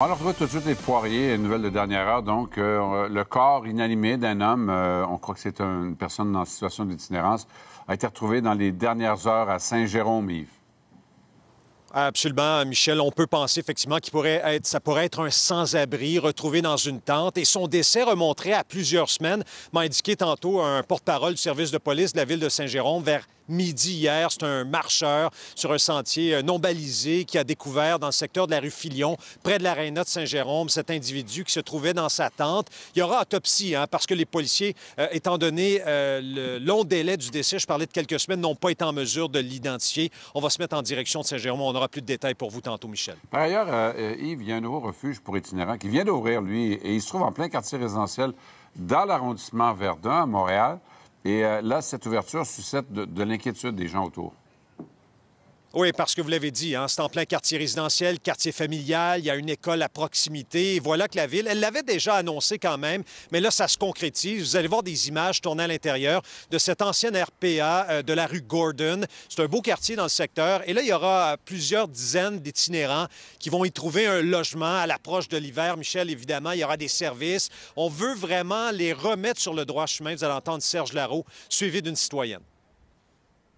On retrouve tout de suite les poiriers, une nouvelle de dernière heure. Donc, euh, euh, le corps inanimé d'un homme, euh, on croit que c'est une personne en situation d'itinérance, a été retrouvé dans les dernières heures à Saint-Jérôme, Yves. Absolument, Michel. On peut penser effectivement qu'il pourrait être, ça pourrait être un sans-abri retrouvé dans une tente. Et son décès remonterait à plusieurs semaines, m'a indiqué tantôt un porte-parole du service de police de la ville de Saint-Jérôme vers midi hier. C'est un marcheur sur un sentier euh, non balisé qui a découvert dans le secteur de la rue Filion, près de l'aréna de Saint-Jérôme, cet individu qui se trouvait dans sa tente. Il y aura autopsie, hein, parce que les policiers, euh, étant donné euh, le long délai du décès, je parlais de quelques semaines, n'ont pas été en mesure de l'identifier. On va se mettre en direction de Saint-Jérôme. On aura plus de détails pour vous tantôt, Michel. Par ailleurs, il y a un nouveau refuge pour itinérants qui vient d'ouvrir, lui, et il se trouve en plein quartier résidentiel dans l'arrondissement Verdun, à Montréal. Et euh, là, cette ouverture suscite de, de l'inquiétude des gens autour. Oui, parce que vous l'avez dit, hein, c'est en plein quartier résidentiel, quartier familial, il y a une école à proximité. Et voilà que la ville, elle l'avait déjà annoncé quand même, mais là, ça se concrétise. Vous allez voir des images tournées à l'intérieur de cette ancienne RPA euh, de la rue Gordon. C'est un beau quartier dans le secteur. Et là, il y aura euh, plusieurs dizaines d'itinérants qui vont y trouver un logement à l'approche de l'hiver. Michel, évidemment, il y aura des services. On veut vraiment les remettre sur le droit chemin. Vous allez entendre Serge Larreau, suivi d'une citoyenne.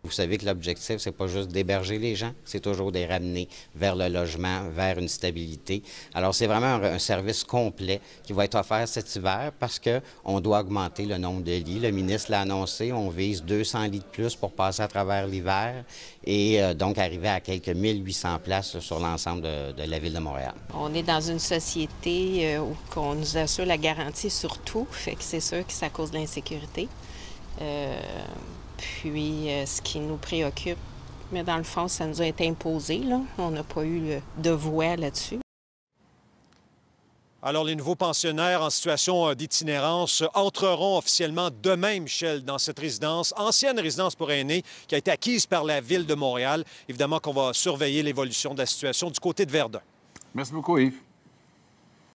Vous savez que l'objectif, c'est pas juste d'héberger les gens, c'est toujours de les ramener vers le logement, vers une stabilité. Alors, c'est vraiment un, service complet qui va être offert cet hiver parce qu'on doit augmenter le nombre de lits. Le ministre l'a annoncé, on vise 200 lits de plus pour passer à travers l'hiver et euh, donc arriver à quelques 1800 places sur l'ensemble de, la ville de Montréal. On est dans une société euh, où on nous assure la garantie sur tout, fait que c'est sûr que ça cause de l'insécurité. Euh, puis, euh, ce qui nous préoccupe, mais dans le fond, ça nous a été imposé. On n'a pas eu de voix là-dessus. Alors, les nouveaux pensionnaires en situation euh, d'itinérance entreront officiellement demain, Michel, dans cette résidence, ancienne résidence pour aînés, qui a été acquise par la Ville de Montréal. Évidemment qu'on va surveiller l'évolution de la situation du côté de Verdun. Merci beaucoup, Yves.